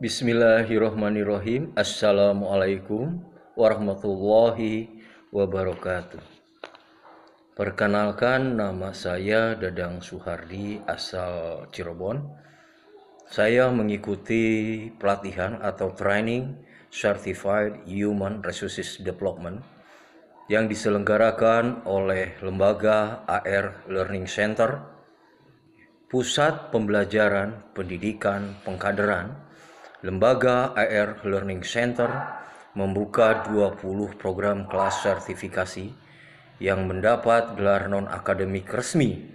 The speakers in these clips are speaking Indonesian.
Bismillahirrahmanirrahim. Assalamualaikum warahmatullahi wabarakatuh. Perkenalkan nama saya Dadang Suhardi asal Cirebon. Saya mengikuti pelatihan atau training Certified Human Resources Development yang diselenggarakan oleh lembaga AR Learning Center, Pusat Pembelajaran Pendidikan Pengkaderan Lembaga AR Learning Center membuka 20 program kelas sertifikasi yang mendapat gelar non-akademik resmi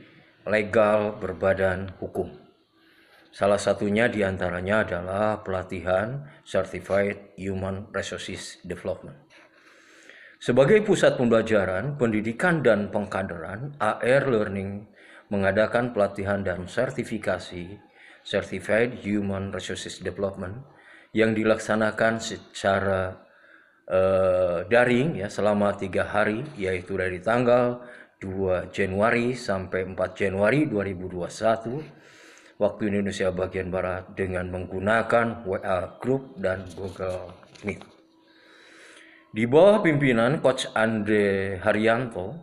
legal berbadan hukum. Salah satunya diantaranya adalah pelatihan Certified Human Resources Development. Sebagai pusat pembelajaran, pendidikan, dan pengkaderan, AR Learning mengadakan pelatihan dan sertifikasi Certified Human Resources Development yang dilaksanakan secara uh, daring ya selama tiga hari yaitu dari tanggal 2 Januari sampai 4 Januari 2021 waktu Indonesia bagian Barat dengan menggunakan WA Group dan Google Meet. Di bawah pimpinan Coach Andre Haryanto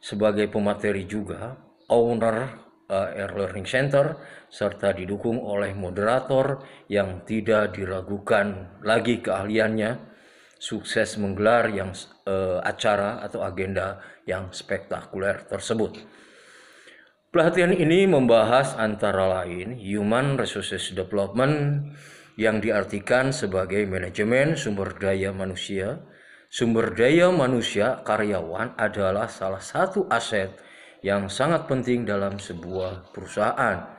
sebagai pemateri juga, owner Air eh, Learning Center serta didukung oleh moderator yang tidak diragukan lagi keahliannya sukses menggelar yang uh, acara atau agenda yang spektakuler tersebut. Pelatihan ini membahas antara lain human resources development yang diartikan sebagai manajemen sumber daya manusia. Sumber daya manusia karyawan adalah salah satu aset yang sangat penting dalam sebuah perusahaan.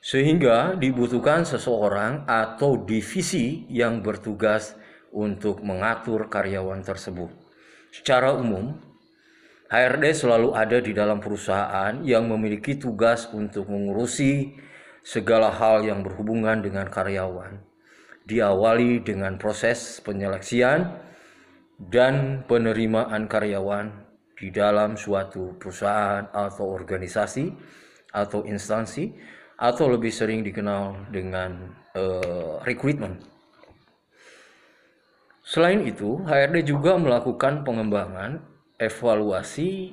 Sehingga dibutuhkan seseorang atau divisi yang bertugas untuk mengatur karyawan tersebut. Secara umum, HRD selalu ada di dalam perusahaan yang memiliki tugas untuk mengurusi segala hal yang berhubungan dengan karyawan. Diawali dengan proses penyeleksian dan penerimaan karyawan di dalam suatu perusahaan atau organisasi atau instansi atau lebih sering dikenal dengan uh, eh, recruitment. Selain itu, HRD juga melakukan pengembangan, evaluasi,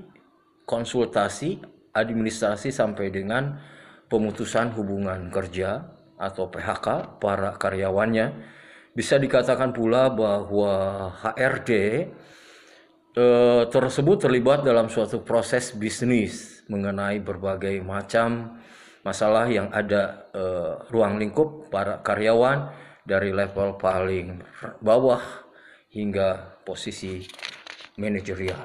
konsultasi, administrasi sampai dengan pemutusan hubungan kerja atau PHK para karyawannya. Bisa dikatakan pula bahwa HRD eh, tersebut terlibat dalam suatu proses bisnis mengenai berbagai macam masalah yang ada eh, ruang lingkup para karyawan dari level paling bawah hingga posisi manajerial.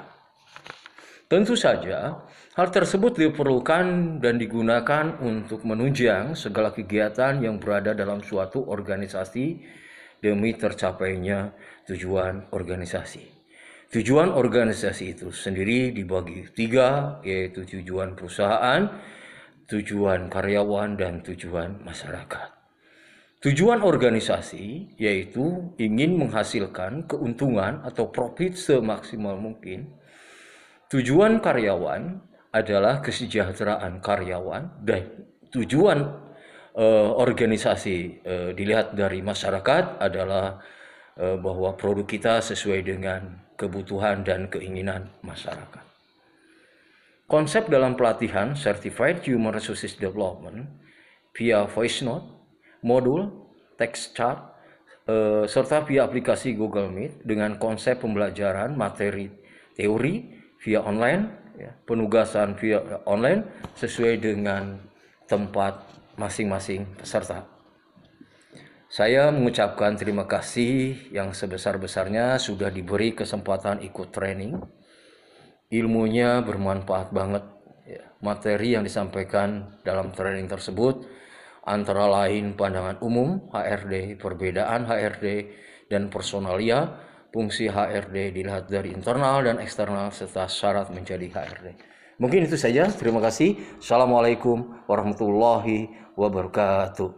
Tentu saja, hal tersebut diperlukan dan digunakan untuk menunjang segala kegiatan yang berada dalam suatu organisasi demi tercapainya tujuan organisasi. Tujuan organisasi itu sendiri dibagi tiga, yaitu tujuan perusahaan, tujuan karyawan, dan tujuan masyarakat. Tujuan organisasi yaitu ingin menghasilkan keuntungan atau profit semaksimal mungkin. Tujuan karyawan adalah kesejahteraan karyawan, dan tujuan eh, organisasi eh, dilihat dari masyarakat adalah eh, bahwa produk kita sesuai dengan kebutuhan dan keinginan masyarakat. Konsep dalam pelatihan Certified Human Resources Development via voice note, modul, text chart, eh, serta via aplikasi Google Meet dengan konsep pembelajaran materi teori via online, ya, penugasan via online sesuai dengan tempat masing-masing peserta. Saya mengucapkan terima kasih yang sebesar-besarnya sudah diberi kesempatan ikut training. Ilmunya bermanfaat banget. Ya. Materi yang disampaikan dalam training tersebut antara lain pandangan umum HRD, perbedaan HRD dan personalia, fungsi HRD dilihat dari internal dan eksternal serta syarat menjadi HRD. Mungkin itu saja. Terima kasih. Assalamualaikum warahmatullahi wabarakatuh.